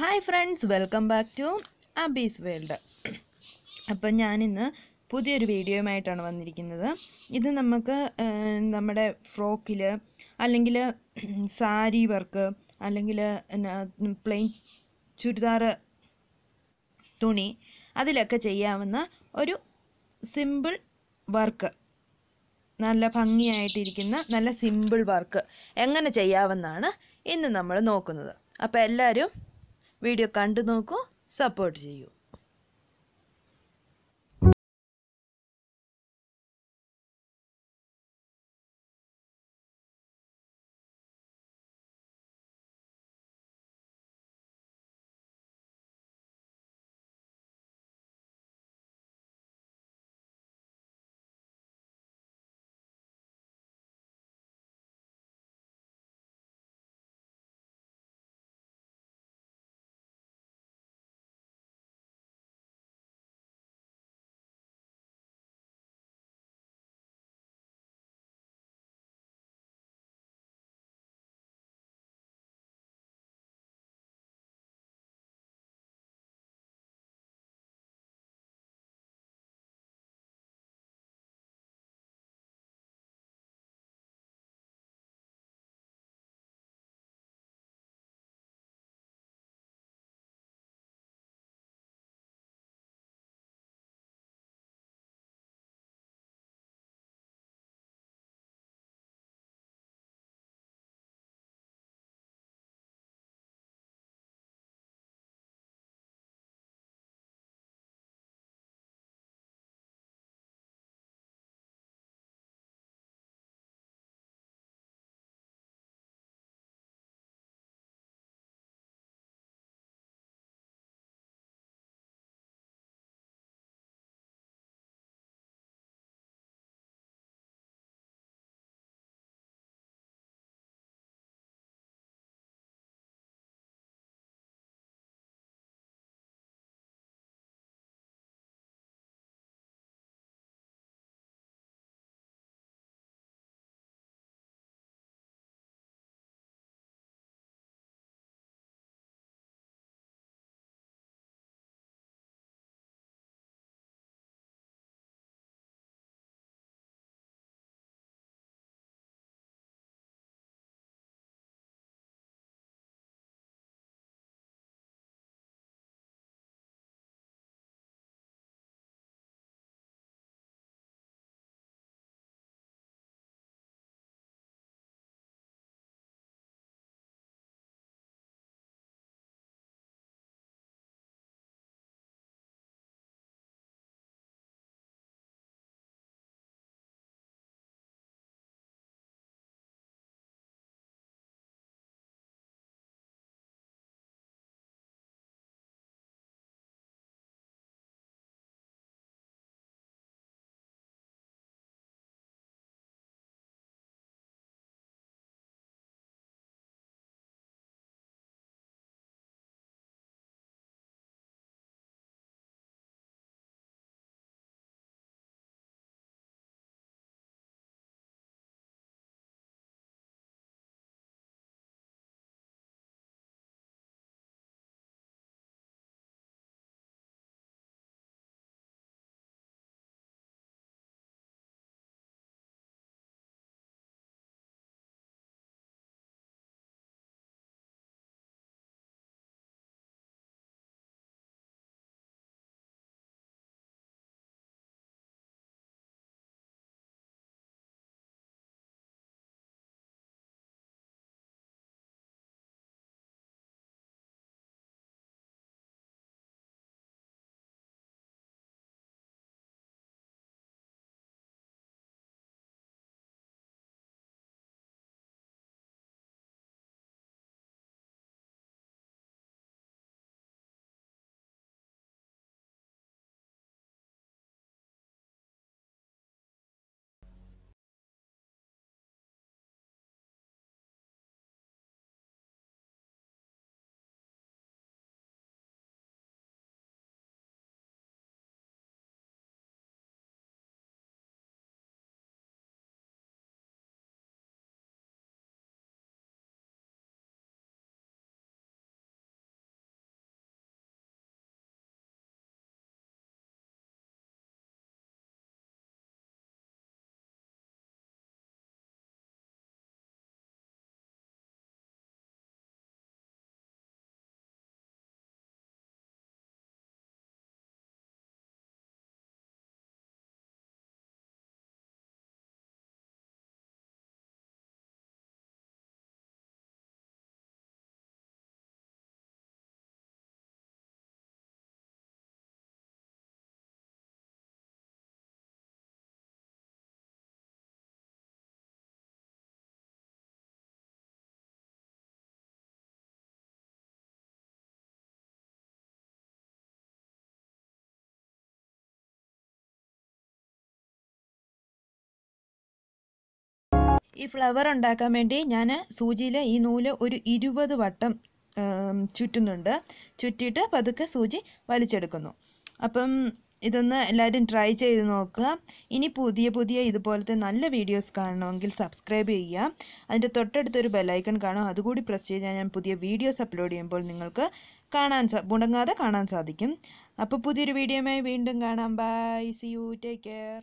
hi friends welcome back to അബീസ് world അപ്പം ഞാനിന്ന് പുതിയൊരു വീഡിയോയുമായിട്ടാണ് വന്നിരിക്കുന്നത് ഇത് നമുക്ക് നമ്മുടെ ഫ്രോക്കിൽ അല്ലെങ്കിൽ സാരി വർക്ക് അല്ലെങ്കിൽ പ്ലെയിൻ ചുരിദാർ തുണി അതിലൊക്കെ ചെയ്യാവുന്ന ഒരു സിമ്പിൾ വർക്ക് നല്ല ഭംഗിയായിട്ടിരിക്കുന്ന നല്ല സിമ്പിൾ വർക്ക് എങ്ങനെ ചെയ്യാവുന്നതാണ് ഇന്ന് നമ്മൾ നോക്കുന്നത് അപ്പോൾ എല്ലാവരും വീഡിയോ കണ്ടു നോക്കൂ സപ്പോർട്ട് ചെയ്യൂ ഈ ഫ്ലവർ ഉണ്ടാക്കാൻ വേണ്ടി ഞാൻ സൂചിയിൽ ഈ നൂല് ഒരു ഇരുപത് വട്ടം ചുറ്റുന്നുണ്ട് ചുറ്റിയിട്ട് പതുക്കെ സൂചി വലിച്ചെടുക്കുന്നു അപ്പം ഇതൊന്ന് എല്ലാവരും ട്രൈ ചെയ്ത് നോക്കുക ഇനി പുതിയ പുതിയ ഇതുപോലത്തെ നല്ല വീഡിയോസ് കാണണമെങ്കിൽ സബ്സ്ക്രൈബ് ചെയ്യുക അതിൻ്റെ തൊട്ടടുത്തൊരു ബെല്ലൈക്കൺ കാണും അതുകൂടി പ്രസ് ചെയ്താൽ ഞാൻ പുതിയ വീഡിയോസ് അപ്ലോഡ് ചെയ്യുമ്പോൾ നിങ്ങൾക്ക് കാണാൻ മുടങ്ങാതെ കാണാൻ സാധിക്കും അപ്പോൾ പുതിയൊരു വീഡിയോയുമായി വീണ്ടും കാണാം bye see you take care